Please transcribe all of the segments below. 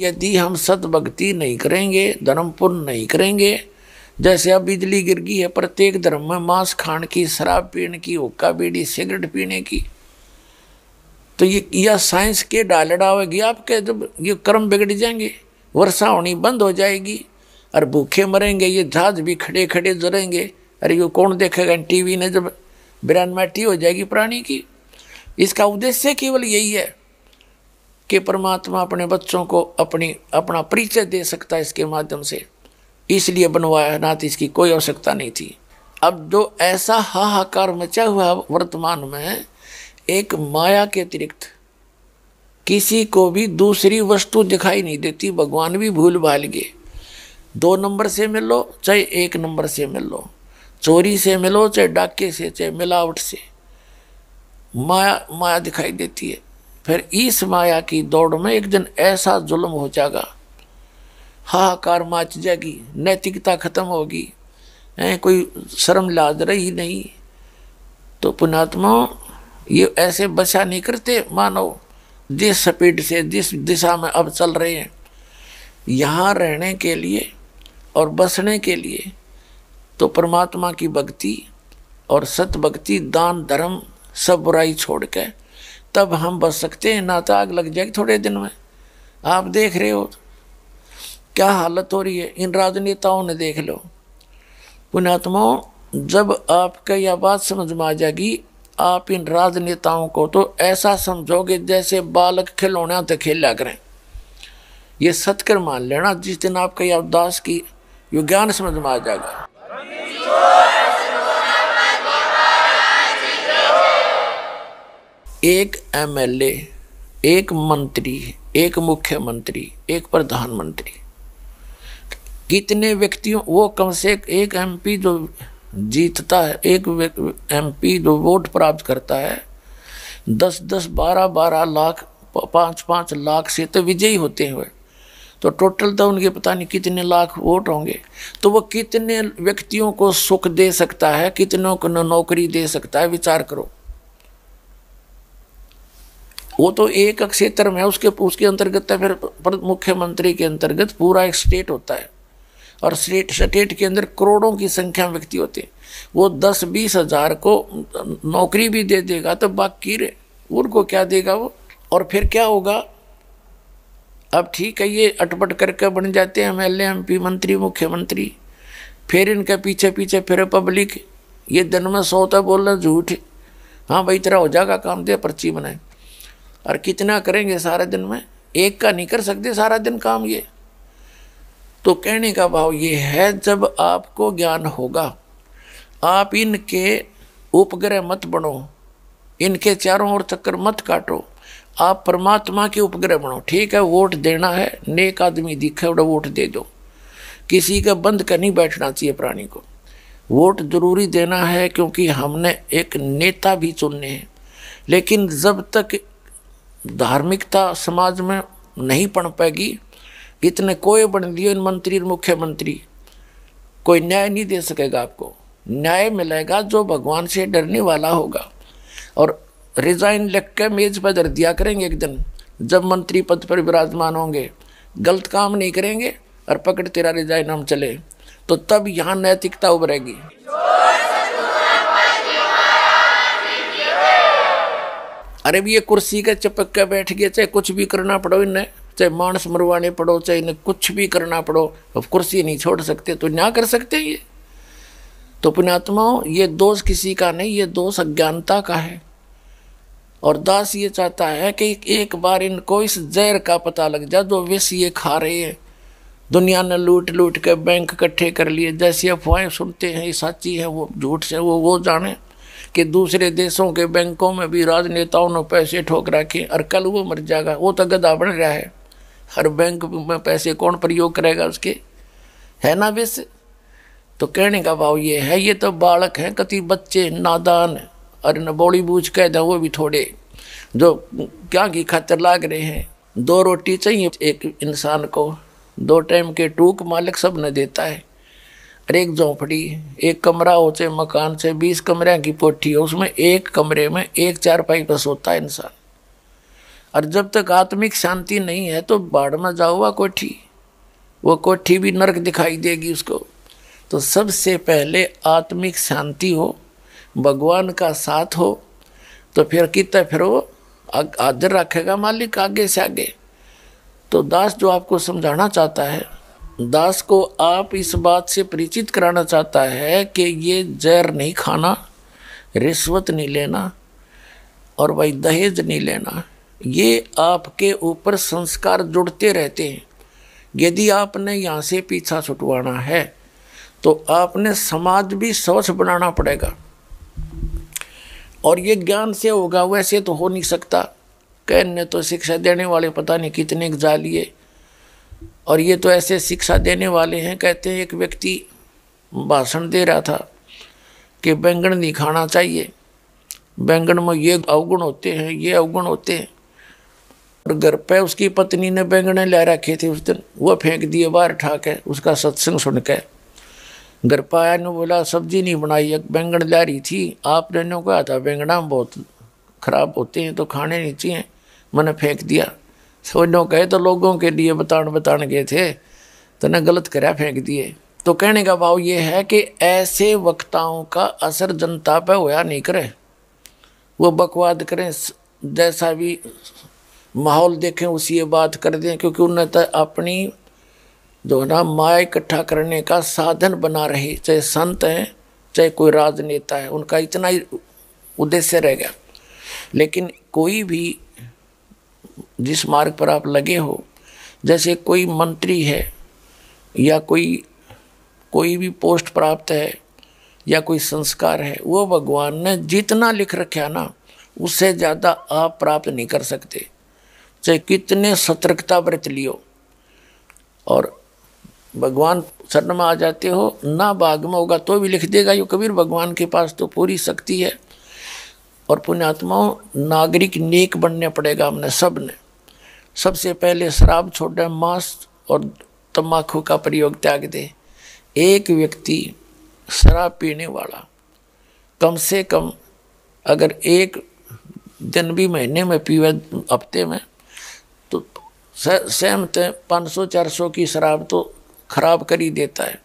यदि हम सदभक्ति नहीं करेंगे धर्म नहीं करेंगे जैसे अब बिजली गिर गई है प्रत्येक धर्म में मांस खाने की शराब पीने की हुक्का बीड़ी सिगरेट पीने की तो ये या साइंस के डालडा होगी आपके जब ये कर्म बिगड़ जाएंगे वर्षा होनी बंद हो जाएगी और भूखे मरेंगे ये जहाज भी खड़े खड़े जरेंगे अरे ये कौन देखेगा टीवी ने जब मैटी हो जाएगी प्राणी की इसका उद्देश्य केवल यही है कि परमात्मा अपने बच्चों को अपनी अपना परिचय दे सकता है इसके माध्यम से इसलिए बनवाया ना तो इसकी कोई आवश्यकता नहीं थी अब जो ऐसा हाहाकार मचा हुआ वर्तमान में एक माया के अतिरिक्त किसी को भी दूसरी वस्तु दिखाई नहीं देती भगवान भी भूल भाल गए दो नंबर से मिलो चाहे एक नंबर से मिलो चोरी से मिलो चाहे डाके से चाहे मिलावट से माया माया दिखाई देती है फिर इस माया की दौड़ में एक दिन ऐसा जुल्म हो जाएगा हाहाकार माच जाएगी नैतिकता खत्म होगी है कोई शर्म लाद रही नहीं तो पुणात्मा ये ऐसे बचा नहीं करते मानो जिस स्पीड से जिस दिशा में अब चल रहे हैं यहाँ रहने के लिए और बसने के लिए तो परमात्मा की भक्ति और सत भक्ति दान धर्म सब बुराई छोड़ के तब हम बच सकते हैं ना तो आग लग जाएगी थोड़े दिन में आप देख रहे हो क्या हालत हो रही है इन राजनेताओं ने देख लो पुणात्मो जब आपका यह बात समझ में आ जाएगी आप इन राजनेताओं को तो ऐसा समझोगे जैसे बालक खिलौना तो खेला करें ये सत्कर मान लेना जिस दिन आपका यह अवदास की ये ज्ञान समझ में आ जाएगा एक एमएलए एक मंत्री एक मुख्यमंत्री एक प्रधानमंत्री कितने व्यक्तियों वो कम से एक एमपी जो जीतता है एक एमपी जो वोट प्राप्त करता है दस दस बारह बारह लाख पाँच पाँच लाख से तो विजयी होते हुए तो टोटल तो उनके पता नहीं कितने लाख वोट होंगे तो वो कितने व्यक्तियों को सुख दे सकता है कितनों को नौकरी दे सकता है विचार करो वो तो एक क्षेत्र में उसके उसके अंतर्गत है फिर मुख्यमंत्री के अंतर्गत पूरा एक स्टेट होता है और स्टेट स्टेट के अंदर करोड़ों की संख्या में व्यक्ति होते हैं वो दस बीस हजार को नौकरी भी दे देगा तो बाकी रे उनको क्या देगा वो और फिर क्या होगा अब ठीक है ये अटपट करके बन जाते हैं एम एल एम पी मंत्री मुख्यमंत्री फिर इनके पीछे पीछे फिर पब्लिक ये दिन में सोता तो बोलना झूठ हाँ भाई तेरा हो जाएगा काम दे पर्ची बनाए और कितना करेंगे सारे दिन में एक का नहीं कर सकते सारा दिन काम ये तो कहने का भाव ये है जब आपको ज्ञान होगा आप इनके उपग्रह मत बनो इनके चारों ओर चक्कर मत काटो आप परमात्मा के उपग्रह बनो ठीक है वोट देना है नेक आदमी दिखे उड़ा वोट दे दो किसी का बंद कर नहीं बैठना चाहिए प्राणी को वोट जरूरी देना है क्योंकि हमने एक नेता भी चुनने हैं लेकिन जब तक धार्मिकता समाज में नहीं पड़ पाएगी इतने कोई बन दिए मंत्री मुख्यमंत्री कोई न्याय नहीं दे सकेगा आपको न्याय मिलेगा जो भगवान से डरने वाला होगा और रिजाइन लिख के मेज पर धर दिया करेंगे एक दिन जब मंत्री पद पर विराजमान होंगे गलत काम नहीं करेंगे और पकड़ तेरा रिजाइन हम चले तो तब यहाँ नैतिकता उभरेगी अरे भी ये कुर्सी के चपक के बैठ गए चाहे कुछ भी करना पड़ो इन्हें चाहे मानस मरवाने पड़ो चाहे इन्हें कुछ भी करना पड़ो अब कुर्सी नहीं छोड़ सकते तो ना कर सकते ये तो पुण्यात्माओं ये दोष किसी का नहीं ये दोष अज्ञानता का है और दास ये चाहता है कि एक बार इनको इस जहर का पता लग जाए जो विष ये खा रहे हैं दुनिया ने लूट लूट के बैंक इकट्ठे कर लिए जैसी अफवाहें सुनते हैं ये सच्ची है वो झूठ से वो वो जाने कि दूसरे देशों के बैंकों में भी राजनेताओं ने पैसे ठोक रखे और कल वो मर जाएगा वो तो गधा बन रहा है हर बैंक में पैसे कौन प्रयोग करेगा उसके है ना वैसे तो कहने का भाव ये है ये तो बालक हैं कति बच्चे नादान और न बौड़ी बूझ कह दें वो भी थोड़े जो क्या की खातर लाग रहे हैं दो रोटी चाहिए एक इंसान को दो टाइम के टूक मालिक सब न देता है और एक झोंपड़ी एक कमरा हो चाहे मकान से बीस कमरे की पोठी हो उसमें एक कमरे में एक चारपाई पर सोता है इंसान और जब तक आत्मिक शांति नहीं है तो बाढ़ में जाओ कोठी वो कोठी भी नरक दिखाई देगी उसको तो सबसे पहले आत्मिक शांति हो भगवान का साथ हो तो फिर कितना फिर वो आदर रखेगा मालिक आगे से आगे तो दास जो आपको समझाना चाहता है दास को आप इस बात से परिचित कराना चाहता है कि ये जहर नहीं खाना रिश्वत नहीं लेना और भाई दहेज नहीं लेना ये आपके ऊपर संस्कार जुड़ते रहते हैं यदि आपने यहाँ से पीछा छुटवाना है तो आपने समाज भी स्वच्छ बनाना पड़ेगा और ये ज्ञान से होगा वैसे तो हो नहीं सकता कहने तो शिक्षा देने वाले पता नहीं कितने जालिए और ये तो ऐसे शिक्षा देने वाले हैं कहते हैं एक व्यक्ति भाषण दे रहा था कि बैंगन नहीं खाना चाहिए बैंगन में ये अवगुण होते हैं ये अवगुण होते हैं और घर पर उसकी पत्नी ने बैंगने ले रखे थे उस दिन वह फेंक दिए बाहर ठा के उसका सत्संग सुन के घर पर आया ने बोला सब्जी नहीं बनाई एक बैंगन ला रही थी आपने कहा था बैंगना बहुत खराब होते हैं तो खाने नहीं चाहिए मैंने फेंक दिया सोनो तो कहे तो लोगों के लिए बतान बतान गए थे तो ना गलत करा फेंक दिए तो कहने का भाव ये है कि ऐसे वक्ताओं का असर जनता पर होया नहीं करे वो बकवाद करें जैसा भी माहौल देखें उसी ये बात कर दें क्योंकि उन्हें तो अपनी जो है ना माया इकट्ठा करने का साधन बना रहे चाहे संत हैं चाहे कोई राजनेता है उनका इतना ही उद्देश्य रह गया लेकिन कोई भी जिस मार्ग पर आप लगे हो जैसे कोई मंत्री है या कोई कोई भी पोस्ट प्राप्त है या कोई संस्कार है वो भगवान ने जितना लिख रखा ना उससे ज़्यादा आप प्राप्त नहीं कर सकते चाहे कितने सतर्कता व्रत लियो और भगवान शरण में आ जाते हो ना बाग में होगा तो भी लिख देगा यो कबीर भगवान के पास तो पूरी शक्ति है और पुण्यात्माओं नागरिक नेक बनने पड़ेगा हमने सब ने सबसे पहले शराब छोड़ मांस और तम्बाकू का प्रयोग त्याग दे एक व्यक्ति शराब पीने वाला कम से कम अगर एक दिन भी महीने में पीवे हफ्ते में तो सहमत पाँच सौ चार सौ की शराब तो खराब कर ही देता है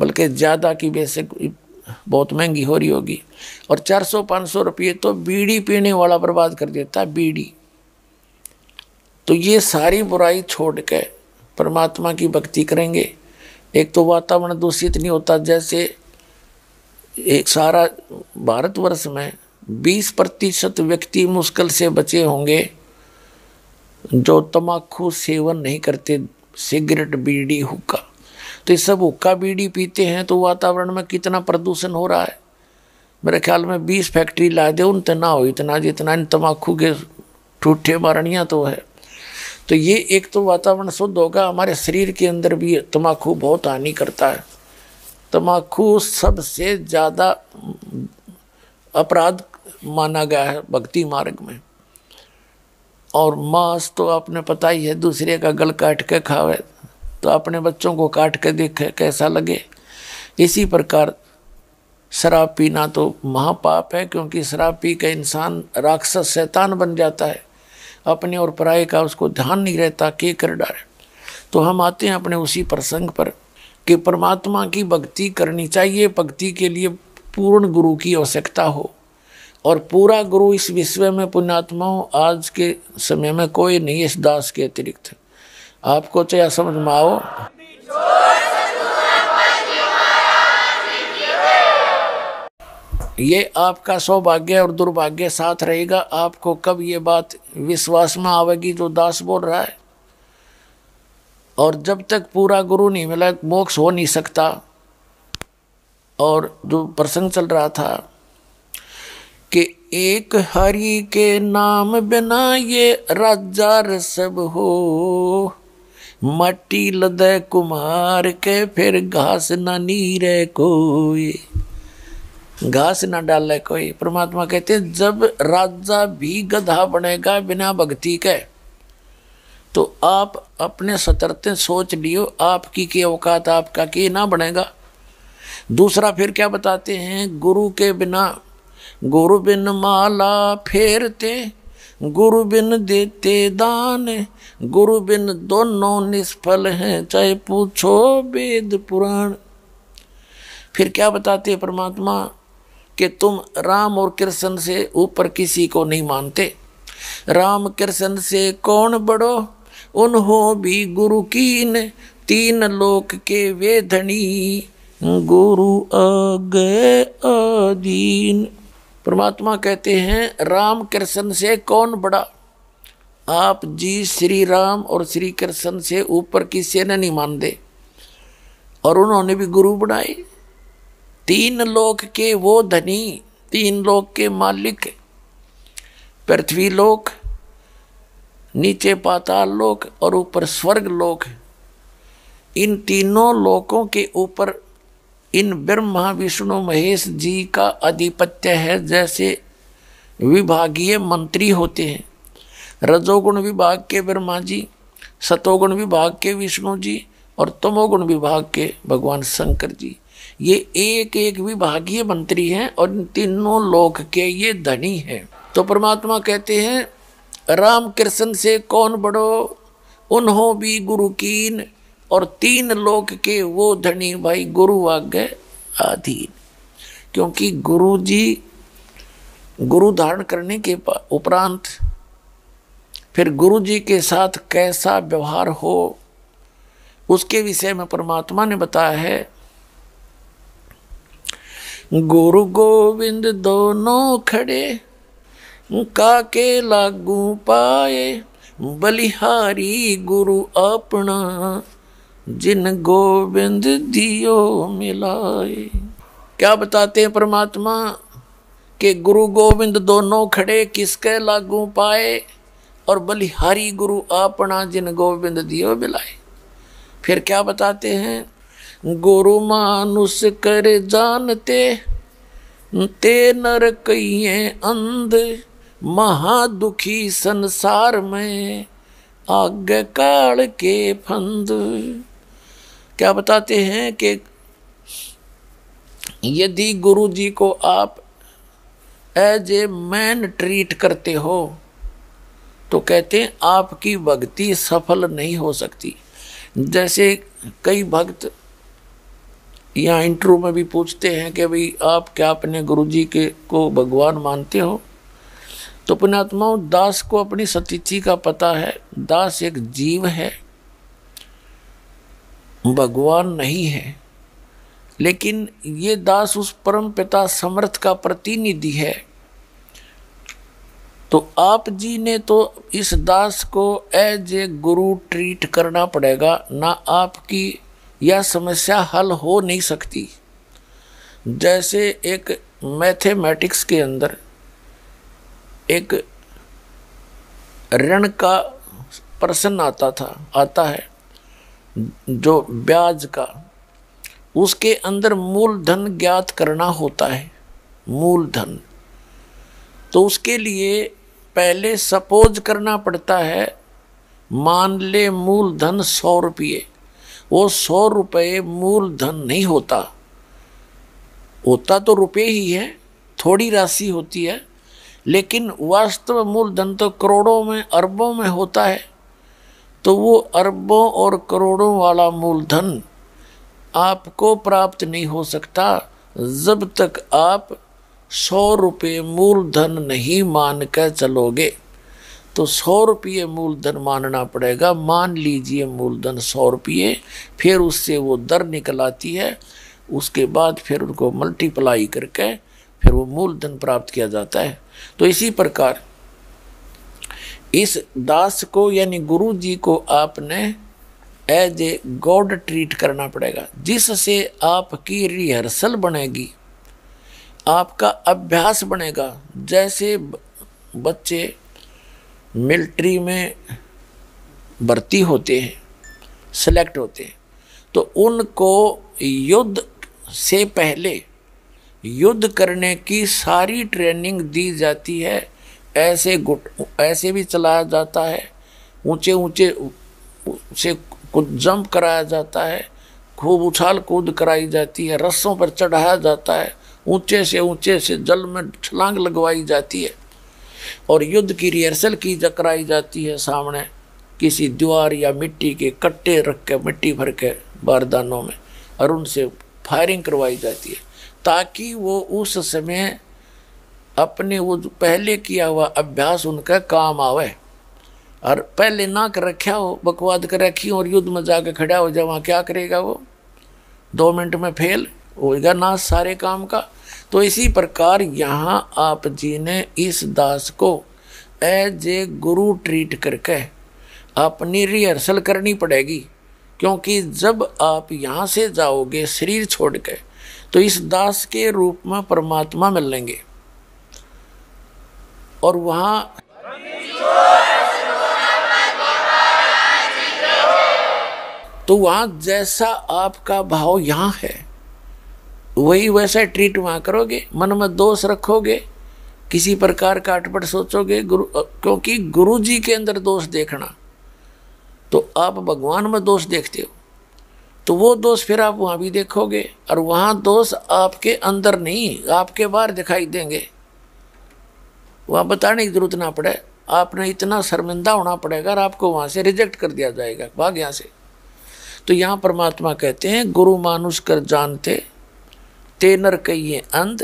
बल्कि ज़्यादा की वैसे बहुत महंगी हो रही होगी और चार सौ पाँच सौ रुपये तो बीड़ी पीने वाला बर्बाद कर देता है बीड़ी तो ये सारी बुराई छोड़ के परमात्मा की भक्ति करेंगे एक तो वातावरण दूषित नहीं होता जैसे एक सारा भारतवर्ष में 20 प्रतिशत व्यक्ति मुश्किल से बचे होंगे जो तम्बाकू सेवन नहीं करते सिगरेट बीड़ी हुक्का तो ये सब हुक्का बीड़ी पीते हैं तो वातावरण में कितना प्रदूषण हो रहा है मेरे ख्याल में बीस फैक्ट्री ला दे उन तना हो इतना जितना इन तम्बाकू के ठूठे मारणियाँ तो है तो ये एक तो वातावरण शुद्ध होगा हमारे शरीर के अंदर भी तम्बाकू बहुत हानि करता है तम्बाकू सबसे ज़्यादा अपराध माना गया है भक्ति मार्ग में और मांस तो आपने पता ही है दूसरे का गल काट के खावे तो अपने बच्चों को काट के देखे कैसा लगे इसी प्रकार शराब पीना तो महापाप है क्योंकि शराब पी के इंसान राक्षस शैतान बन जाता है अपने और पराये का उसको ध्यान नहीं रहता के कर डाले तो हम आते हैं अपने उसी प्रसंग पर कि परमात्मा की भक्ति करनी चाहिए भक्ति के लिए पूर्ण गुरु की आवश्यकता हो और पूरा गुरु इस विश्व में पुण्यात्माओं आज के समय में कोई नहीं इस दास के अतिरिक्त आपको चाहे तो समझ में आओ ये आपका सौभाग्य और दुर्भाग्य साथ रहेगा आपको कब ये बात विश्वास में आवेगी जो दास बोल रहा है और जब तक पूरा गुरु नहीं मिला मोक्ष हो नहीं सकता और जो प्रसंग चल रहा था कि एक हरि के नाम बिना ये राजा रसब हो मट्टी लद कुमार के फिर घास न नीरे कोई घास ना डाले कोई परमात्मा कहते हैं जब राजा भी गधा बनेगा बिना भक्ति के तो आप अपने सतर्ते सोच लियो आपकी की औकात आपका की ना बनेगा दूसरा फिर क्या बताते हैं गुरु के बिना गुरु बिन माला फेरते गुरु बिन देते दान गुरु बिन दोनों निष्फल हैं चाहे पूछो वेद पुराण फिर क्या बताते परमात्मा कि तुम राम और कृष्ण से ऊपर किसी को नहीं मानते राम कृष्ण से कौन बड़ो उन्हों भी गुरु कीन तीन लोक के वे धनी गुरु अगे अधीन परमात्मा कहते हैं राम कृष्ण से कौन बड़ा आप जी श्री राम और श्री कृष्ण से ऊपर किसी ने नहीं मानते और उन्होंने भी गुरु बनाए तीन लोक के वो धनी तीन लोक के मालिक पृथ्वी लोक नीचे पाताल लोक और ऊपर स्वर्ग लोक इन तीनों लोकों के ऊपर इन ब्रह्मा विष्णु महेश जी का आधिपत्य है जैसे विभागीय मंत्री होते हैं रजोगुण विभाग के ब्रह्मा जी सतोगुण विभाग के विष्णु जी और तमोगुण विभाग के भगवान शंकर जी ये एक एक विभागीय मंत्री हैं और इन तीनों लोक के ये धनी हैं तो परमात्मा कहते हैं राम कृष्ण से कौन बड़ो उन्हों भी गुरु कीन और तीन लोक के वो धनी भाई गुरु आज्ञ अधीन क्योंकि गुरु जी गुरु धारण करने के उपरांत फिर गुरु जी के साथ कैसा व्यवहार हो उसके विषय में परमात्मा ने बताया है गुरु गोविंद दोनों खड़े काके लागू पाए बलिहारी गुरु अपना जिन गोविंद दियो मिलाए क्या बताते हैं परमात्मा के गुरु गोविंद दोनों खड़े किसके लागू पाए और बलिहारी गुरु अपना जिन गोविंद दियो मिलाए फिर क्या बताते हैं गुरु मानुष कर जानते ते नर कइये अंध महादुखी संसार में आग काल के फंद क्या बताते हैं कि यदि गुरु जी को आप एज ए मैन ट्रीट करते हो तो कहते हैं आपकी भक्ति सफल नहीं हो सकती जैसे कई भक्त यहाँ इंटरव्यू में भी पूछते हैं कि भाई आप क्या अपने गुरु जी के को भगवान मानते हो तो पुण्यात्माओं दास को अपनी सतीथि का पता है दास एक जीव है भगवान नहीं है लेकिन ये दास उस परम पिता समर्थ का प्रतिनिधि है तो आप जी ने तो इस दास को एज ए गुरु ट्रीट करना पड़ेगा ना आपकी यह समस्या हल हो नहीं सकती जैसे एक मैथमेटिक्स के अंदर एक ऋण का प्रश्न आता था आता है जो ब्याज का उसके अंदर मूलधन ज्ञात करना होता है मूलधन तो उसके लिए पहले सपोज करना पड़ता है मान ले मूलधन सौ रुपये वो सौ रुपये मूलधन नहीं होता होता तो रुपये ही है थोड़ी राशि होती है लेकिन वास्तव मूलधन तो करोड़ों में अरबों में होता है तो वो अरबों और करोड़ों वाला मूलधन आपको प्राप्त नहीं हो सकता जब तक आप सौ रुपये मूलधन नहीं मान कर चलोगे तो सौ रुपये मूलधन मानना पड़ेगा मान लीजिए मूलधन सौ रुपये फिर उससे वो दर निकल आती है उसके बाद फिर उनको मल्टीप्लाई करके फिर वो मूलधन प्राप्त किया जाता है तो इसी प्रकार इस दास को यानी गुरु जी को आपने एज ए गॉड ट्रीट करना पड़ेगा जिससे आपकी रिहर्सल बनेगी आपका अभ्यास बनेगा जैसे बच्चे मिलिट्री में भर्ती होते हैं सेलेक्ट होते हैं तो उनको युद्ध से पहले युद्ध करने की सारी ट्रेनिंग दी जाती है ऐसे गुट ऐसे भी चलाया जाता है ऊंचे ऊंचे से कुछ जंप कराया जाता है खूब उछाल कूद कराई जाती है रस्सों पर चढ़ाया जाता है ऊंचे से ऊंचे से जल में छलांग लगवाई जाती है और युद्ध की रिहर्सल की कराई जाती है सामने किसी दीवार या मिट्टी के कट्टे रख के मिट्टी भर के बारदानों में और उनसे फायरिंग करवाई जाती है ताकि वो उस समय अपने वो पहले किया हुआ अभ्यास उनका काम आवे और पहले ना कर रखा हो बकवाद कर रखी और युद्ध में जाकर खड़ा हो जाए वहाँ क्या करेगा वो दो मिनट में फेल होएगा ना सारे काम का तो इसी प्रकार यहाँ आप जी ने इस दास को एज ए गुरु ट्रीट करके अपनी रिहर्सल करनी पड़ेगी क्योंकि जब आप यहाँ से जाओगे शरीर छोड़ के तो इस दास के रूप में परमात्मा मिलेंगे और वहाँ तो वहाँ जैसा आपका भाव यहाँ है वही वैसा ट्रीट वहाँ करोगे मन में दोष रखोगे किसी प्रकार का अटपट सोचोगे गुरु क्योंकि गुरु जी के अंदर दोष देखना तो आप भगवान में दोष देखते हो तो वो दोष फिर आप वहाँ भी देखोगे और वहाँ दोष आपके अंदर नहीं आपके बाहर दिखाई देंगे वहाँ बताने की जरूरत ना पड़े आपने इतना शर्मिंदा होना पड़ेगा और आपको वहाँ से रिजेक्ट कर दिया जाएगा भाग यहाँ से तो यहाँ परमात्मा कहते हैं गुरु मानुष कर जानते तेनर कहिए अंध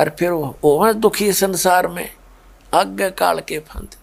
और फिर वह दुखी संसार में अज्ञ काल के फंद